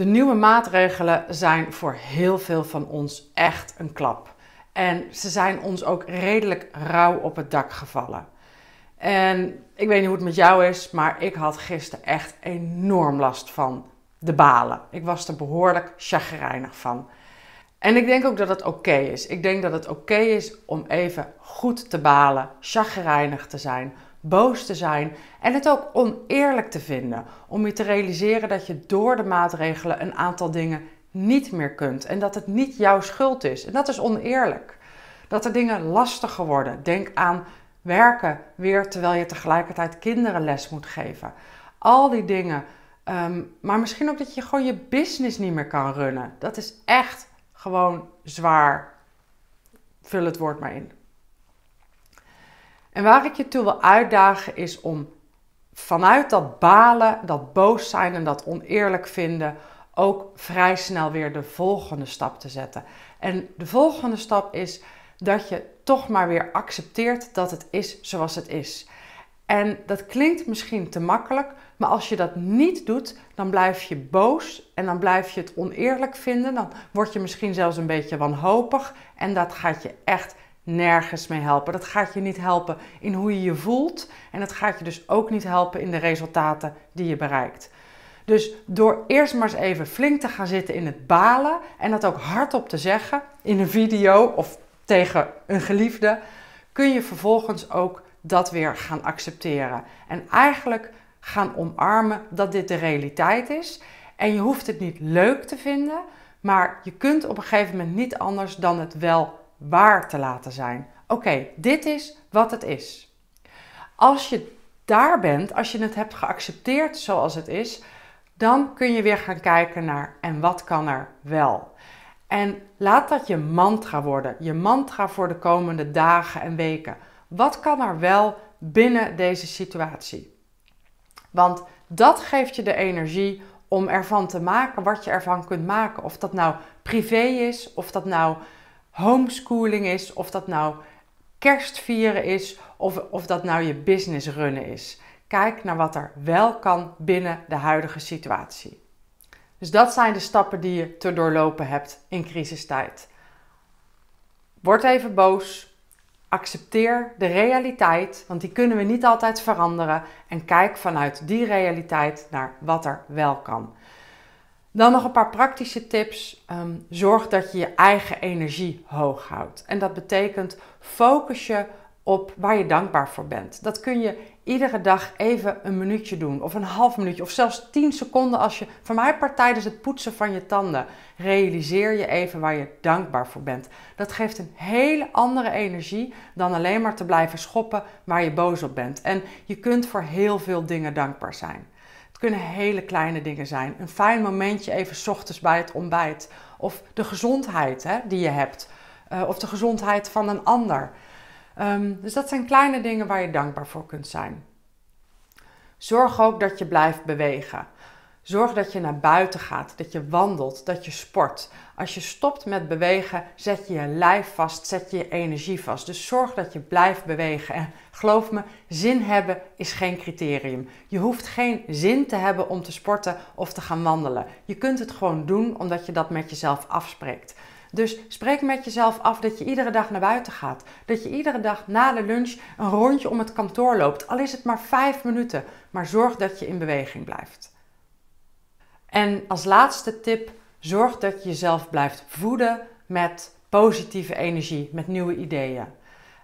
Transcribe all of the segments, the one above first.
De nieuwe maatregelen zijn voor heel veel van ons echt een klap. En ze zijn ons ook redelijk rauw op het dak gevallen. En ik weet niet hoe het met jou is, maar ik had gisteren echt enorm last van de balen. Ik was er behoorlijk chagrijnig van. En ik denk ook dat het oké is. Ik denk dat het oké is om even goed te balen, chagrijnig te zijn, boos te zijn en het ook oneerlijk te vinden. Om je te realiseren dat je door de maatregelen een aantal dingen niet meer kunt en dat het niet jouw schuld is. En dat is oneerlijk. Dat er dingen lastiger worden. Denk aan werken weer terwijl je tegelijkertijd kinderen les moet geven. Al die dingen. Ehm, maar misschien ook dat je gewoon je business niet meer kan runnen. Dat is echt gewoon zwaar. Vul het woord maar in. En waar ik je toe wil uitdagen is om vanuit dat balen, dat boos zijn en dat oneerlijk vinden ook vrij snel weer de volgende stap te zetten. En de volgende stap is dat je toch maar weer accepteert dat het is zoals het is. En dat klinkt misschien te makkelijk, maar als je dat niet doet, dan blijf je boos en dan blijf je het oneerlijk vinden. Dan word je misschien zelfs een beetje wanhopig en dat gaat je echt nergens mee helpen. Dat gaat je niet helpen in hoe je je voelt en dat gaat je dus ook niet helpen in de resultaten die je bereikt. Dus door eerst maar eens even flink te gaan zitten in het balen en dat ook hardop te zeggen in een video of tegen een geliefde, kun je vervolgens ook dat weer gaan accepteren. En eigenlijk gaan omarmen dat dit de realiteit is. En je hoeft het niet leuk te vinden, maar je kunt op een gegeven moment niet anders dan het wel waar te laten zijn. Oké, dit is wat het is. Als je daar bent, als je het hebt geaccepteerd zoals het is, dan kun je weer gaan kijken naar en wat kan er wel. En laat dat je mantra worden, je mantra voor de komende dagen en weken. Wat kan er wel binnen deze situatie? Want dat geeft je de energie om ervan te maken wat je ervan kunt maken. Of dat nou privé is, of dat nou homeschooling is, of dat nou kerstvieren is, of, of dat nou je business runnen is. Kijk naar wat er wel kan binnen de huidige situatie. Dus dat zijn de stappen die je te doorlopen hebt in crisistijd. Word even boos. Accepteer de realiteit, want die kunnen we niet altijd veranderen. En kijk vanuit die realiteit naar wat er wel kan. Dan nog een paar praktische tips. Ehm, zorg dat je je eigen energie hoog houdt. En dat betekent focus je op waar je dankbaar voor bent. Dat kun je iedere dag even een minuutje doen, of een half minuutje, of zelfs 10 seconden als je, voor mij part tijdens het poetsen van je tanden, realiseer je even waar je dankbaar voor bent. Dat geeft een hele andere energie dan alleen maar te blijven schoppen waar je boos op bent. En je kunt voor heel veel dingen dankbaar zijn kunnen hele kleine dingen zijn. Een fijn momentje even s ochtends bij het ontbijt. Of de gezondheid hè, die je hebt. Eh, of de gezondheid van een ander. Ehm, dus dat zijn kleine dingen waar je dankbaar voor kunt zijn. Zorg ook dat je blijft bewegen. Zorg dat je naar buiten gaat, dat je wandelt, dat je sport. Als je stopt met bewegen, zet je je lijf vast, zet je je energie vast. Dus zorg dat je blijft bewegen. En geloof me, zin hebben is geen criterium. Je hoeft geen zin te hebben om te sporten of te gaan wandelen. Je kunt het gewoon doen omdat je dat met jezelf afspreekt. Dus spreek met jezelf af dat je iedere dag naar buiten gaat. Dat je iedere dag na de lunch een rondje om het kantoor loopt. Al is het maar vijf minuten, maar zorg dat je in beweging blijft. En als laatste tip, zorg dat je jezelf blijft voeden met positieve energie, met nieuwe ideeën.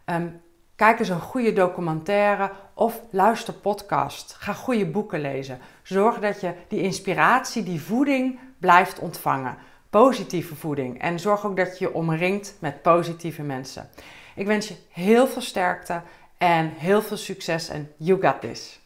Ehm, kijk eens een goede documentaire of luister podcast. Ga goede boeken lezen. Zorg dat je die inspiratie, die voeding blijft ontvangen. Positieve voeding. En zorg ook dat je je omringt met positieve mensen. Ik wens je heel veel sterkte en heel veel succes en you got this.